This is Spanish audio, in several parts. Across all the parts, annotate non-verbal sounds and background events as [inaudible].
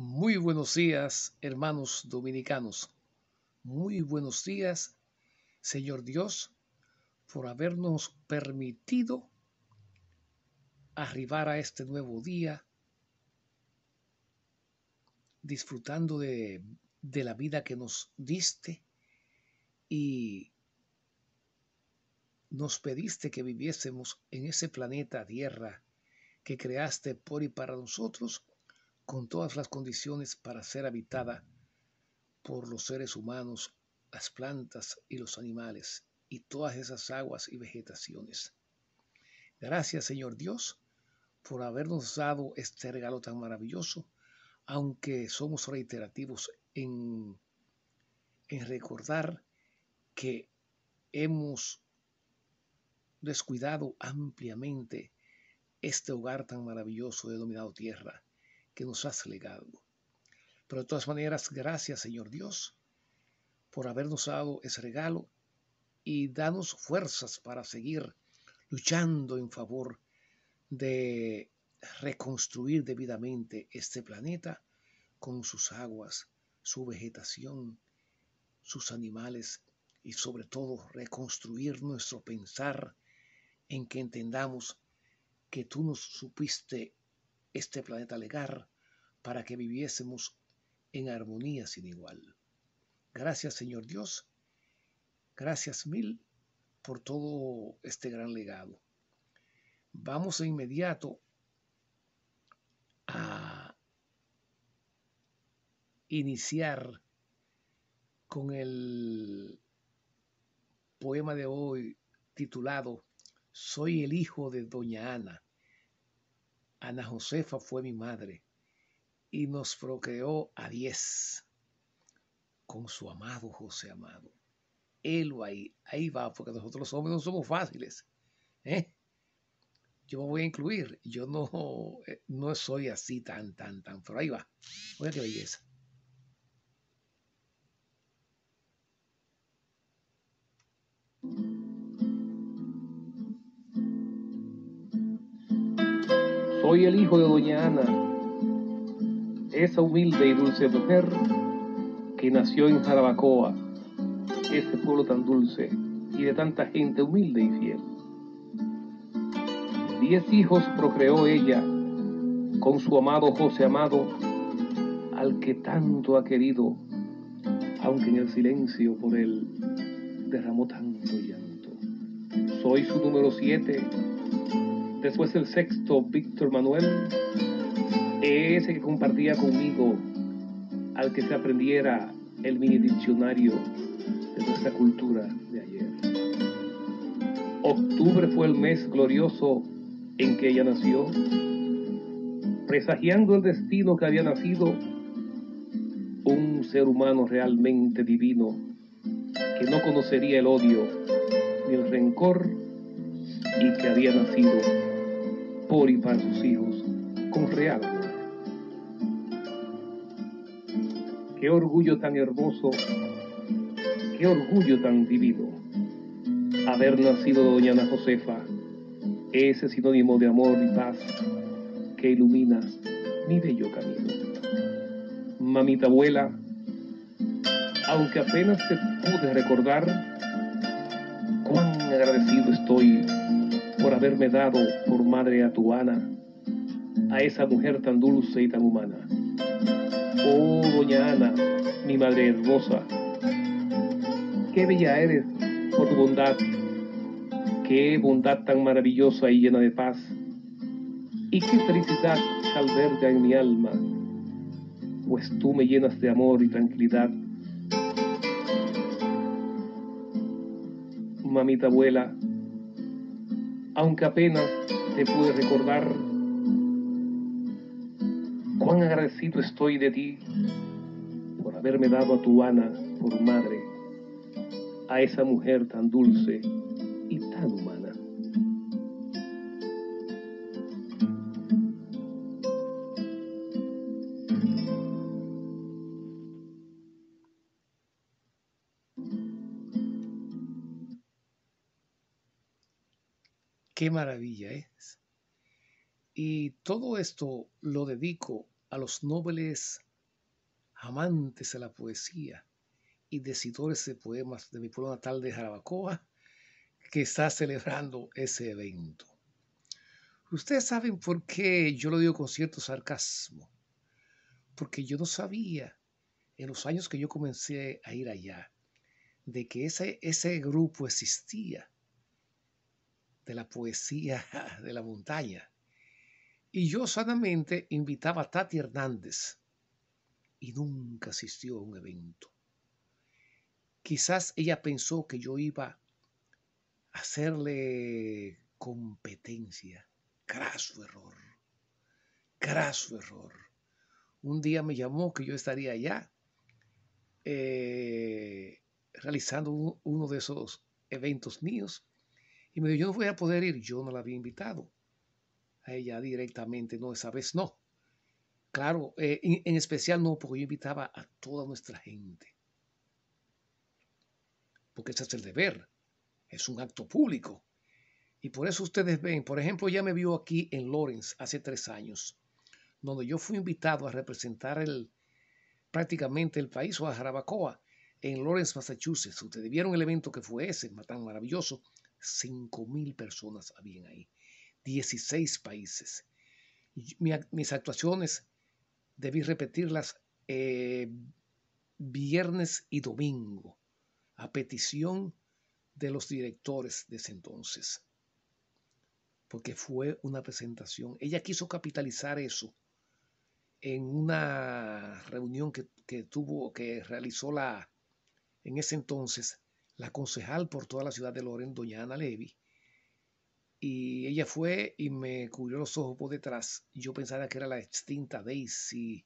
Muy buenos días, hermanos dominicanos. Muy buenos días, Señor Dios, por habernos permitido arribar a este nuevo día, disfrutando de, la vida que nos diste y nos pediste que viviésemos en ese planeta Tierra que creaste por y para nosotros con todas las condiciones para ser habitada por los seres humanos, las plantas y los animales, y todas esas aguas y vegetaciones. Gracias, Señor Dios, por habernos dado este regalo tan maravilloso, aunque somos reiterativos en, en recordar que hemos descuidado ampliamente este hogar tan maravilloso denominado tierra que nos has legado. Pero de todas maneras, gracias Señor Dios por habernos dado ese regalo y danos fuerzas para seguir luchando en favor de reconstruir debidamente este planeta con sus aguas, su vegetación, sus animales y sobre todo reconstruir nuestro pensar en que entendamos que tú nos supiste este planeta legar para que viviésemos en armonía sin igual. Gracias Señor Dios, gracias mil por todo este gran legado. Vamos de inmediato a iniciar con el poema de hoy titulado Soy el hijo de Doña Ana Ana Josefa fue mi madre y nos procreó a diez con su amado José Amado. Él va ahí, ahí va, porque nosotros los hombres no somos fáciles. ¿eh? Yo me voy a incluir, yo no, eh, no soy así tan, tan, tan, pero ahí va. Oiga qué belleza. el hijo de doña Ana, esa humilde y dulce mujer que nació en Jarabacoa, ese pueblo tan dulce y de tanta gente humilde y fiel. Diez hijos procreó ella con su amado José Amado, al que tanto ha querido, aunque en el silencio por él derramó tanto llanto. Soy su número siete Después el sexto, Víctor Manuel, ese que compartía conmigo, al que se aprendiera el mini diccionario de nuestra cultura de ayer. Octubre fue el mes glorioso en que ella nació, presagiando el destino que había nacido un ser humano realmente divino, que no conocería el odio ni el rencor y que había nacido por y para sus hijos con real Qué orgullo tan hermoso, qué orgullo tan vivido! Haber nacido doña Ana Josefa, ese sinónimo de amor y paz que ilumina mi bello camino. Mamita abuela, aunque apenas te pude recordar, cuán agradecido estoy por haberme dado por madre a tu Ana, a esa mujer tan dulce y tan humana. Oh, doña Ana, mi madre hermosa, qué bella eres por tu bondad, qué bondad tan maravillosa y llena de paz, y qué felicidad alberga en mi alma, pues tú me llenas de amor y tranquilidad. Mamita abuela, aunque apenas te pude recordar. Cuán agradecido estoy de ti por haberme dado a tu Ana por madre, a esa mujer tan dulce y tan Qué maravilla es. Y todo esto lo dedico a los nobles amantes de la poesía y decidores de poemas de mi pueblo natal de Jarabacoa que está celebrando ese evento. Ustedes saben por qué yo lo digo con cierto sarcasmo. Porque yo no sabía en los años que yo comencé a ir allá de que ese, ese grupo existía de la poesía [laughs] de la montaña. Y yo sanamente invitaba a Tati Hernández y nunca asistió a un evento. Quizás ella pensó que yo iba a hacerle competencia. Craso error. Craso error. Un día me llamó que yo estaría allá eh, realizando uno de esos eventos míos y me dijo, yo no voy a poder ir, yo no la había invitado a ella directamente, no, esa vez no. Claro, eh, en, especial no, porque yo invitaba a toda nuestra gente. Porque ese es el deber, es un acto público. Y por eso ustedes ven, por ejemplo, ya me vio aquí en Lawrence hace tres años, donde yo fui invitado a representar el, prácticamente el país o a Jarabacoa en Lawrence, Massachusetts. Ustedes vieron el evento que fue ese, tan maravilloso, 5.000 personas habían ahí, 16 países. Mis actuaciones debí repetirlas eh, viernes y domingo, a petición de los directores de ese entonces, porque fue una presentación. Ella quiso capitalizar eso en una reunión que, tuvo, que realizó la, en ese entonces, la concejal por toda la ciudad de Loren, doña Ana Levy. Y ella fue y me cubrió los ojos por detrás. Yo pensaba que era la extinta Daisy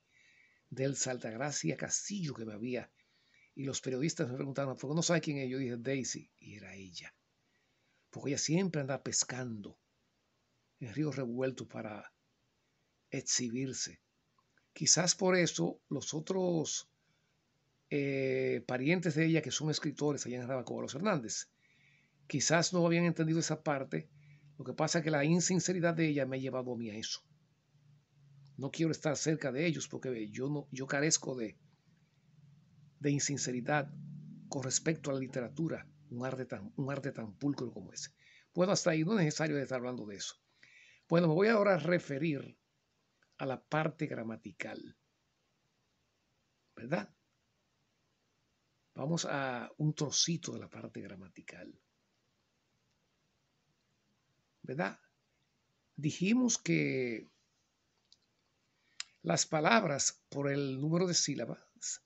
del Saltagracia Castillo que me había. Y los periodistas me preguntaron, ¿por qué no sabe quién es? Yo dije Daisy. Y era ella. Porque ella siempre andaba pescando en ríos revueltos para exhibirse. Quizás por eso los otros eh, parientes de ella que son escritores allá en Los Hernández. Quizás no habían entendido esa parte. Lo que pasa es que la insinceridad de ella me ha llevado a mí a eso. No quiero estar cerca de ellos porque yo, no, carezco de, de insinceridad con respecto a la literatura, un arte, tan, un arte tan pulcro como ese. Bueno, hasta ahí no es necesario estar hablando de eso. Bueno, me voy ahora a referir a la parte gramatical. ¿Verdad? Vamos a un trocito de la parte gramatical. ¿Verdad? Dijimos que las palabras por el número de sílabas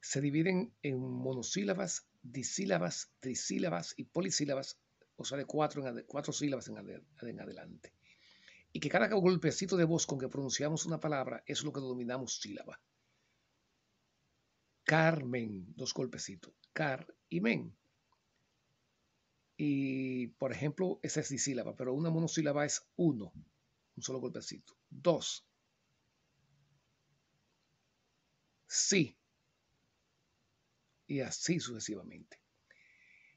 se dividen en monosílabas, disílabas, trisílabas y polisílabas, o sea, de cuatro, sílabas en adelante. Y que cada golpecito de voz con que pronunciamos una palabra es lo que denominamos sílaba. Carmen, dos golpecitos, Car y Men. Y, por ejemplo, esa es disílaba, pero una monosílaba es uno, un solo golpecito. Dos. Sí. Y así sucesivamente.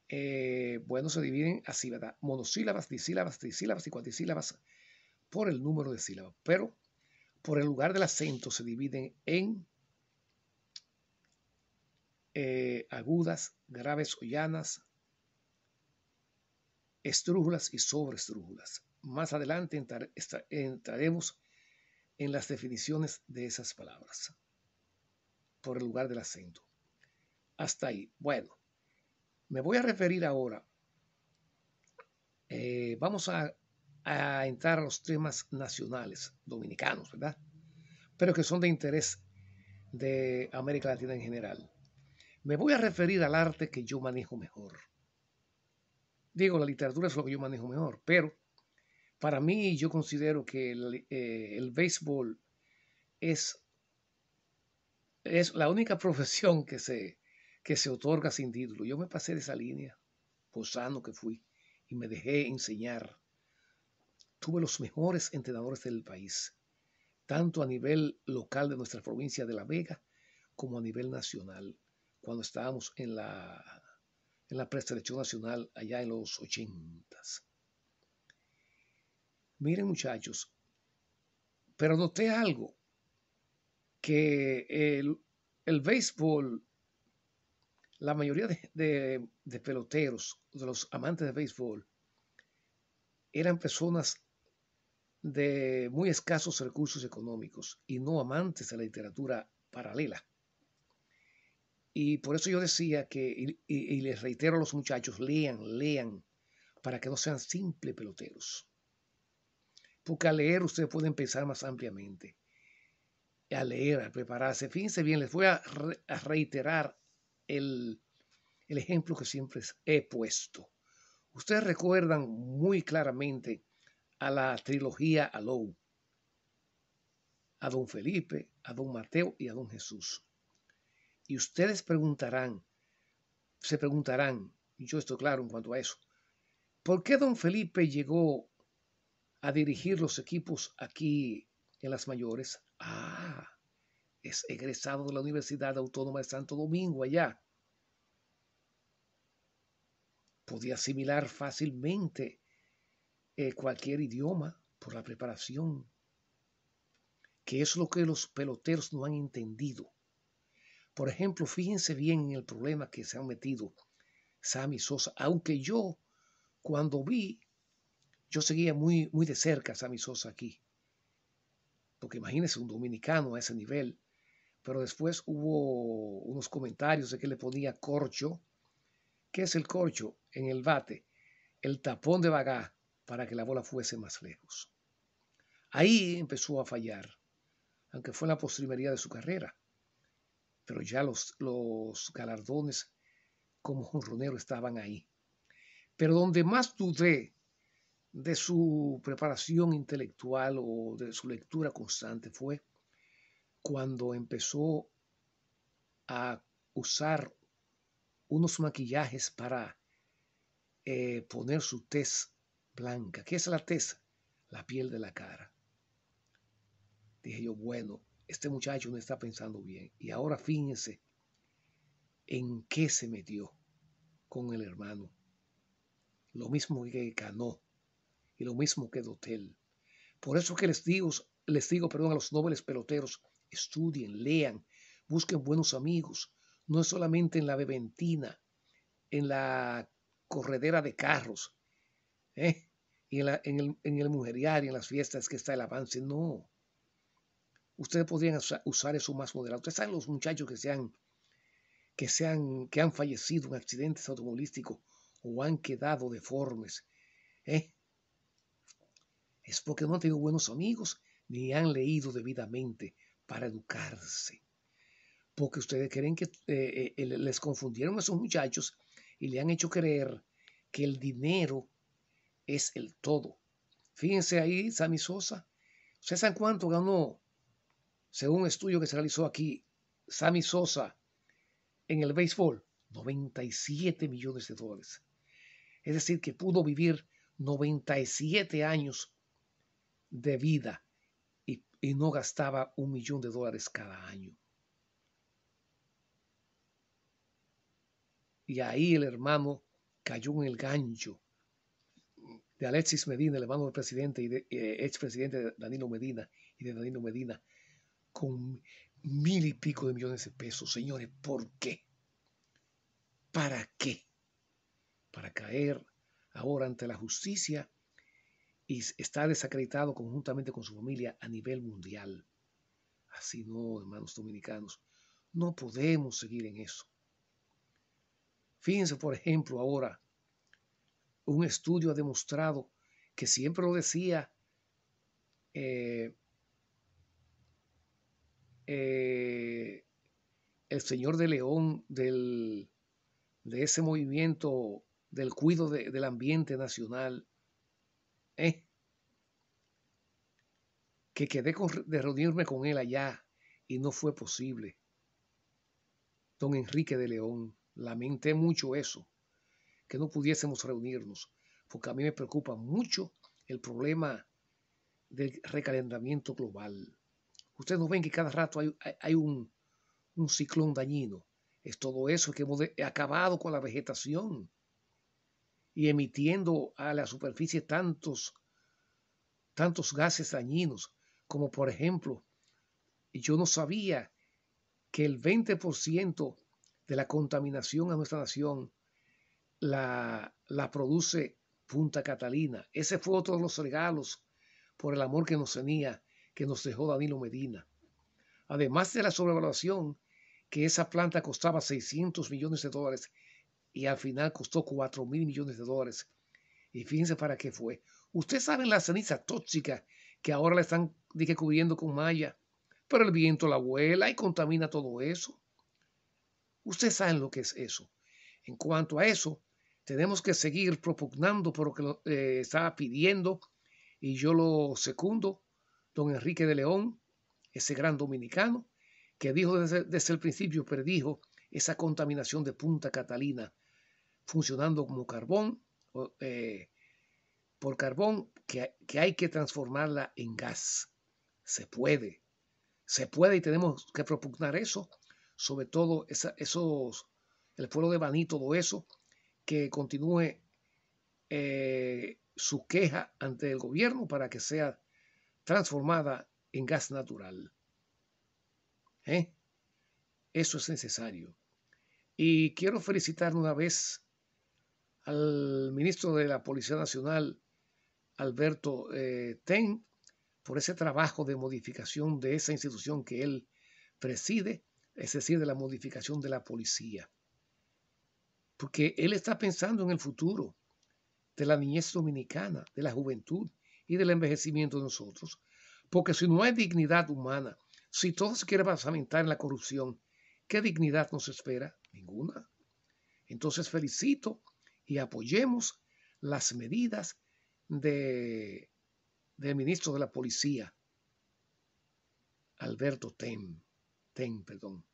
Eh, bueno, se dividen así, ¿verdad? Monosílabas, disílabas, trisílabas y cuatrisílabas. por el número de sílabas, pero por el lugar del acento se dividen en eh, agudas, graves o llanas, estrújulas y sobreestrújulas. Más adelante entraremos en las definiciones de esas palabras por el lugar del acento. Hasta ahí. Bueno, me voy a referir ahora. Eh, vamos a entrar a los temas nacionales dominicanos, ¿verdad? Pero que son de interés de América Latina en general. Me voy a referir al arte que yo manejo mejor. Digo, la literatura es lo que yo manejo mejor, pero para mí yo considero que el, eh, béisbol es, es la única [laughs] profesión que se, que se otorga sin título. Yo me pasé de esa línea, sano que fui, y me dejé enseñar. Tuve los mejores entrenadores del país, tanto a nivel local de nuestra provincia de La Vega como a nivel nacional cuando estábamos en la, en la preselección nacional allá en los ochentas. Miren muchachos, pero noté algo, que el, béisbol, la mayoría de, de peloteros, de los amantes de béisbol, eran personas de muy escasos recursos económicos y no amantes de la literatura paralela. Y por eso yo decía que, y, les reitero a los muchachos, lean, lean, para que no sean simples peloteros. Porque al leer ustedes pueden pensar más ampliamente. A leer, al prepararse. Fíjense bien, les voy a, reiterar el, el ejemplo que siempre he puesto. Ustedes recuerdan muy claramente a la trilogía Alou, a don Felipe, a don Mateo y a don Jesús. Y ustedes preguntarán, se preguntarán, y yo estoy claro en cuanto a eso, ¿por qué don Felipe llegó a dirigir los equipos aquí en las mayores? Ah, es egresado de la Universidad Autónoma de Santo Domingo allá. Podía asimilar fácilmente eh, cualquier idioma por la preparación, que es lo que los peloteros no han entendido. Por ejemplo, fíjense bien en el problema que se ha metido Sammy Sosa, aunque yo cuando vi, yo seguía muy, muy de cerca a Sammy Sosa aquí, porque imagínense un dominicano a ese nivel, pero después hubo unos comentarios de que le ponía corcho. ¿Qué es el corcho? En el bate, el tapón de bagá para que la bola fuese más lejos. Ahí empezó a fallar, aunque fue en la postrimería de su carrera pero ya los, los galardones como ronero estaban ahí. Pero donde más dudé de su preparación intelectual o de su lectura constante fue cuando empezó a usar unos maquillajes para eh, poner su tez blanca. ¿Qué es la tez? La piel de la cara. Dije yo, bueno, este muchacho no está pensando bien. Y ahora fíjense en qué se metió con el hermano. Lo mismo que ganó y lo mismo que Dotel. Por eso que les digo, les digo perdón, a los nobles peloteros, estudien, lean, busquen buenos amigos, no es solamente en la beventina, en la corredera de carros, ¿eh? y en, el, en y en las fiestas que está el avance, no ustedes podrían usar eso más moderado. Ustedes saben los muchachos que se han, que sean, que han fallecido en accidentes automovilísticos o han quedado deformes. ¿eh? Es porque no han tenido buenos amigos ni han leído debidamente para educarse. Porque ustedes creen que eh, eh, les confundieron a esos muchachos y le han hecho creer que el dinero es el todo. Fíjense ahí, Sammy Sosa. ¿Ustedes saben cuánto ganó según un estudio que se realizó aquí, Sammy Sosa en el béisbol, 97 millones de dólares. Es decir, que pudo vivir 97 años de vida y, no gastaba un millón de dólares cada año. Y ahí el hermano cayó en el gancho de Alexis Medina, el hermano del presidente y de, presidente eh, expresidente Danilo Medina y de Danilo Medina, con mil y pico de millones de pesos. Señores, ¿por qué? ¿Para qué? Para caer ahora ante la justicia y estar desacreditado conjuntamente con su familia a nivel mundial. Así no, hermanos dominicanos, no podemos seguir en eso. Fíjense, por ejemplo, ahora, un estudio ha demostrado que siempre lo decía eh, eh, el señor de León de ese movimiento del cuidado del ambiente nacional, ¿eh? que quedé de reunirme con él allá y no fue posible. Don Enrique de León, lamenté mucho eso, que no pudiésemos reunirnos, porque a mí me preocupa mucho el problema del recalentamiento global. Ustedes no ven que cada rato hay, un, ciclón dañino. Es todo eso que hemos acabado con la vegetación y emitiendo a la superficie tantos, tantos gases dañinos, como por ejemplo, yo no sabía que el 20% de la contaminación a nuestra nación la, la produce Punta Catalina. Ese fue otro de los regalos por el amor que nos tenía que nos dejó Danilo Medina. Además de la sobrevaluación, que esa planta costaba 600 millones de dólares y al final costó 4 mil millones de dólares. Y fíjense para qué fue. Ustedes saben la ceniza tóxica que ahora la están cubriendo con malla, pero el viento la vuela y contamina todo eso. Ustedes saben lo que es eso. En cuanto a eso, tenemos que seguir propugnando por lo que eh, estaba pidiendo y yo lo secundo don Enrique de León, ese gran dominicano, que dijo desde, el principio, predijo esa contaminación de Punta Catalina, funcionando como carbón, eh, por carbón, que, hay que transformarla en gas. Se puede, se puede y tenemos que propugnar eso, sobre todo esos, el pueblo de Baní, todo eso, que continúe eh, su queja ante el gobierno para que sea transformada en gas natural. ¿Eh? Eso es necesario. Y quiero felicitar una vez al ministro de la Policía Nacional, Alberto eh, Ten, por ese trabajo de modificación de esa institución que él preside, es decir, de la modificación de la policía. Porque él está pensando en el futuro de la niñez dominicana, de la juventud y del envejecimiento de nosotros. Porque si no hay dignidad humana, si todo se quiere basamentar en la corrupción, ¿qué dignidad nos espera? Ninguna. Entonces felicito y apoyemos las medidas de, del ministro de la Policía, Alberto Tem. Tem. perdón,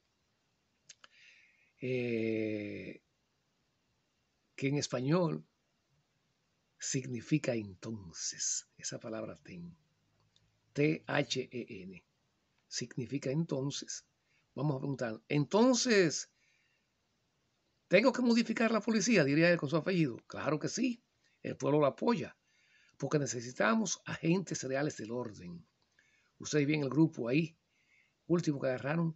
eh, que en español significa entonces, esa palabra ten. T-H-E-N. Significa entonces. Vamos a preguntar, entonces, ¿tengo que modificar la policía? Diría él con su apellido. Claro que sí, el pueblo lo apoya, porque necesitamos agentes reales del orden. Ustedes ven el grupo ahí, último que agarraron,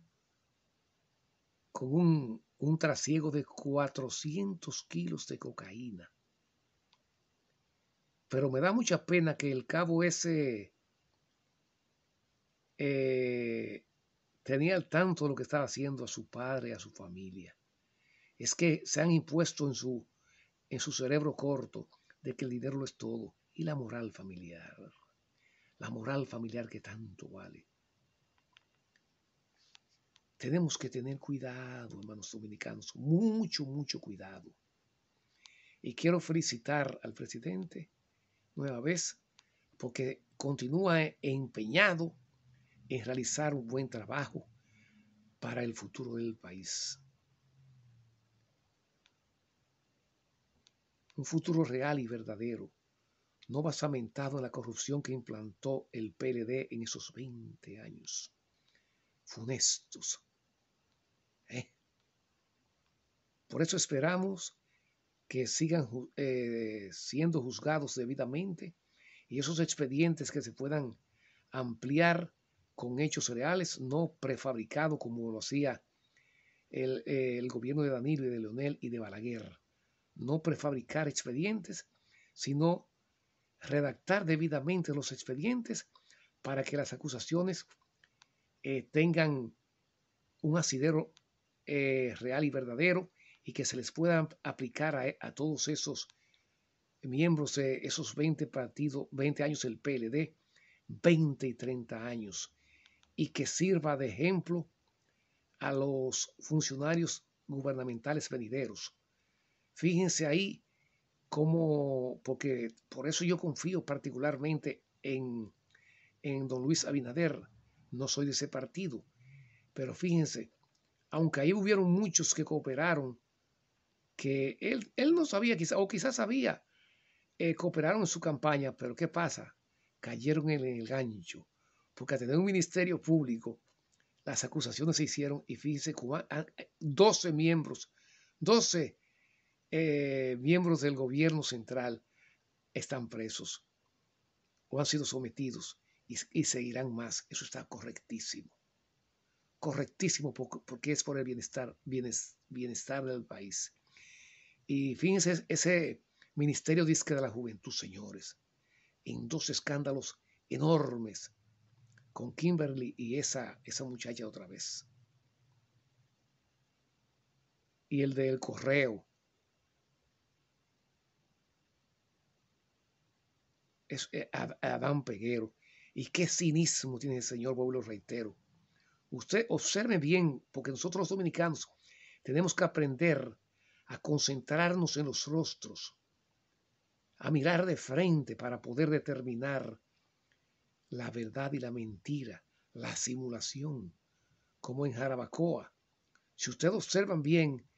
con un, un trasiego de 400 kilos de cocaína pero me da mucha pena que el cabo ese eh, tenía al tanto lo que estaba haciendo a su padre, a su familia. Es que se han impuesto en su, en su cerebro corto de que el dinero lo es todo. Y la moral familiar, la moral familiar que tanto vale. Tenemos que tener cuidado, hermanos dominicanos, mucho, mucho cuidado. Y quiero felicitar al presidente nueva vez, porque continúa empeñado en realizar un buen trabajo para el futuro del país. Un futuro real y verdadero, no basamentado en la corrupción que implantó el PLD en esos 20 años. Funestos. ¿eh? Por eso esperamos que sigan eh, siendo juzgados debidamente y esos expedientes que se puedan ampliar con hechos reales, no prefabricado como lo hacía eh, el, gobierno de Danilo y de Leonel y de Balaguer. No prefabricar expedientes, sino redactar debidamente los expedientes para que las acusaciones eh, tengan un asidero real y verdadero y que se les pueda aplicar a, todos esos miembros de esos 20 partidos, 20 años el PLD, 20 y 30 años, y que sirva de ejemplo a los funcionarios gubernamentales venideros. Fíjense ahí cómo, porque por eso yo confío particularmente en, en don Luis Abinader, no soy de ese partido, pero fíjense, aunque ahí hubieron muchos que cooperaron que él, él no sabía, quizá, o quizás sabía, cooperaron eh, en su campaña, pero ¿qué pasa? Cayeron en el gancho, porque a tener un ministerio público, las acusaciones se hicieron y fíjense, 12 ah, eh, miembros, 12 eh, miembros del gobierno central están presos o han sido sometidos y, seguirán más. Eso está correctísimo. Correctísimo porque es por el bienestar, bienestar del país. Y fíjense ese ministerio disque de la juventud, señores, en dos escándalos enormes con Kimberly y esa, esa muchacha otra vez. Y el del correo. Es eh, Adán Peguero. Y qué cinismo tiene el señor, pueblo reitero. Usted observe bien, porque nosotros los dominicanos tenemos que aprender a concentrarnos en los rostros, a mirar de frente para poder determinar la verdad y la mentira, la simulación, como en Jarabacoa. Si ustedes observan bien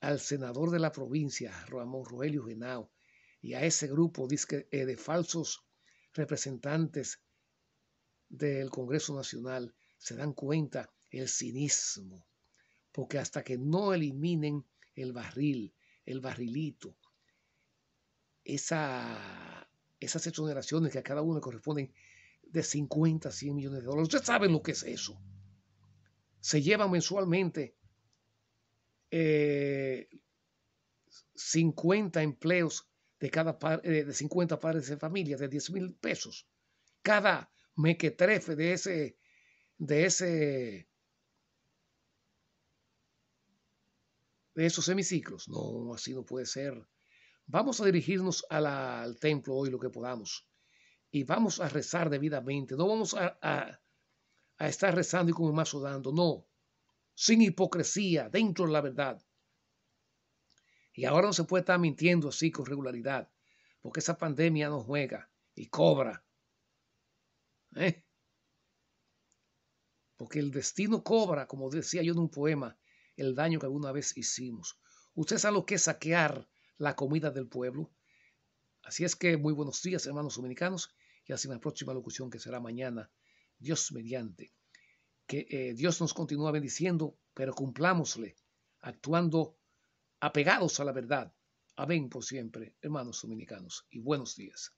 al senador de la provincia, Ramón Roelio Genao, y a ese grupo eh, de falsos representantes del Congreso Nacional, se dan cuenta el cinismo, porque hasta que no eliminen el barril, el barrilito, esa, esas exoneraciones que a cada uno corresponden de 50 a 100 millones de dólares. Ustedes saben lo que es eso. Se llevan mensualmente 50 eh, empleos de, cada eh, de 50 padres de familia de 10 mil pesos. Cada mequetrefe de ese, de ese de esos semiciclos. No, así no puede ser. Vamos a dirigirnos al templo hoy lo que podamos. Y vamos a rezar debidamente. No vamos a, estar rezando y como más mazo dando. No. Sin hipocresía, dentro de la verdad. Y ahora no se puede estar mintiendo así con regularidad. Porque esa pandemia no juega y cobra. ¿Eh? Porque el destino cobra, como decía yo en un poema el daño que alguna vez hicimos. Usted sabe lo que es saquear la comida del pueblo. Así es que muy buenos días, hermanos dominicanos, y en la próxima locución que será mañana, Dios mediante. Que eh, Dios nos continúa bendiciendo, pero cumplámosle, actuando apegados a la verdad. Amén por siempre, hermanos dominicanos, y buenos días.